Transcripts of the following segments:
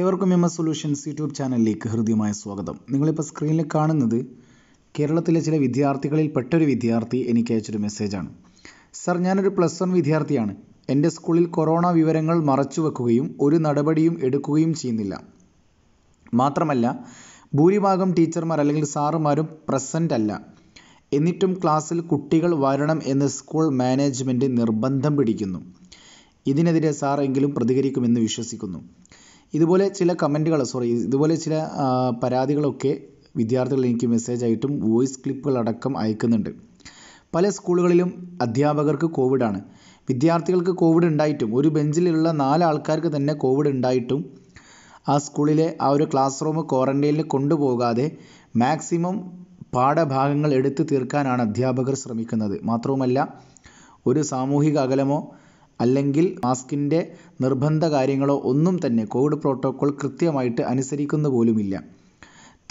ഏവർക്കും M S solutions YouTube ചാനലിലേക്ക് ഹൃദ്യമായ സ്വാഗതം നിങ്ങളിപ്പോൾ സ്ക്രീനിൽ കാണുന്നത് കേരളത്തിലെ ചില വിദ്യാർത്ഥികളിൽ പെട്ടൊരു വിദ്യാർത്ഥി എനിക്ക് അയച്ചൊരു മെസ്സേജാണ് സർ ഞാനൊരു പ്ലസ് വൺ വിദ്യാർത്ഥിയാണ് എൻ്റെ സ്കൂളിൽ കൊറോണ വിവരങ്ങൾ മറച്ചു വെക്കുകയും ഒരു നടപടിയും എടുക്കുകയും ചെയ്യുന്നില്ല മാത്രമല്ല ഭൂരിഭാഗം ടീച്ചർമാർ അല്ലെങ്കിൽ സാറുമാരും പ്രസൻ്റ് അല്ല എന്നിട്ടും ക്ലാസ്സിൽ കുട്ടികൾ വരണം എന്ന് സ്കൂൾ മാനേജ്മെൻറ്റ് നിർബന്ധം പിടിക്കുന്നു ഇതിനെതിരെ സാർ എങ്കിലും പ്രതികരിക്കുമെന്ന് വിശ്വസിക്കുന്നു ഇതുപോലെ ചില കമൻറ്റുകൾ സോറി ഇതുപോലെ ചില പരാതികളൊക്കെ വിദ്യാർത്ഥികൾ എനിക്ക് മെസ്സേജ് ആയിട്ടും വോയിസ് ക്ലിപ്പുകളടക്കം അയക്കുന്നുണ്ട് പല സ്കൂളുകളിലും അധ്യാപകർക്ക് കോവിഡാണ് വിദ്യാർത്ഥികൾക്ക് കോവിഡ് ഉണ്ടായിട്ടും ഒരു ബെഞ്ചിലുള്ള നാല് ആൾക്കാർക്ക് തന്നെ കോവിഡ് ഉണ്ടായിട്ടും ആ സ്കൂളിലെ ആ ഒരു ക്ലാസ് റൂം ക്വാറൻറ്റൈനിൽ കൊണ്ടുപോകാതെ മാക്സിമം പാഠഭാഗങ്ങൾ എടുത്തു തീർക്കാനാണ് അധ്യാപകർ ശ്രമിക്കുന്നത് മാത്രവുമല്ല ഒരു സാമൂഹിക അകലമോ അല്ലെങ്കിൽ മാസ്കിൻ്റെ നിർബന്ധ കാര്യങ്ങളോ ഒന്നും തന്നെ കോവിഡ് പ്രോട്ടോക്കോൾ കൃത്യമായിട്ട് അനുസരിക്കുന്ന പോലുമില്ല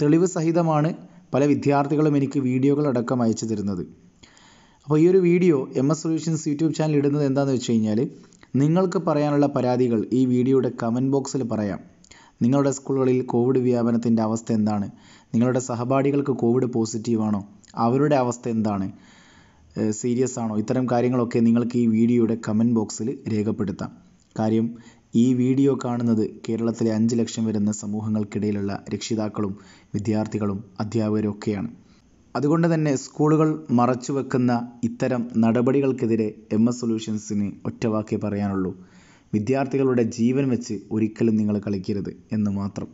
തെളിവ് സഹിതമാണ് പല വിദ്യാർത്ഥികളും എനിക്ക് വീഡിയോകൾ അടക്കം അയച്ചു തരുന്നത് അപ്പോൾ ഈ ഒരു video M S solutions YouTube channel ഇടുന്നത് എന്താണെന്ന് വെച്ച് കഴിഞ്ഞാൽ നിങ്ങൾക്ക് പറയാനുള്ള പരാതികൾ ഈ വീഡിയോയുടെ കമൻറ്റ് ബോക്സിൽ പറയാം നിങ്ങളുടെ സ്കൂളുകളിൽ കോവിഡ് വ്യാപനത്തിൻ്റെ അവസ്ഥ എന്താണ് നിങ്ങളുടെ സഹപാഠികൾക്ക് കോവിഡ് പോസിറ്റീവാണോ അവരുടെ അവസ്ഥ എന്താണ് സീരിയസ് ആണോ ഇത്തരം കാര്യങ്ങളൊക്കെ നിങ്ങൾക്ക് ഈ വീഡിയോയുടെ കമൻറ്റ് ബോക്സിൽ രേഖപ്പെടുത്താം കാര്യം ഈ വീഡിയോ കാണുന്നത് കേരളത്തിലെ അഞ്ച് ലക്ഷം വരുന്ന സമൂഹങ്ങൾക്കിടയിലുള്ള രക്ഷിതാക്കളും വിദ്യാർത്ഥികളും അധ്യാപകരും ഒക്കെയാണ് അതുകൊണ്ട് തന്നെ സ്കൂളുകൾ മറച്ചുവെക്കുന്ന ഇത്തരം നടപടികൾക്കെതിരെ എം എസ് സൊല്യൂഷൻസിന് ഒറ്റവാക്കേ പറയാനുള്ളൂ വിദ്യാർത്ഥികളുടെ ജീവൻ വെച്ച് ഒരിക്കലും നിങ്ങൾ കളിക്കരുത് എന്ന് മാത്രം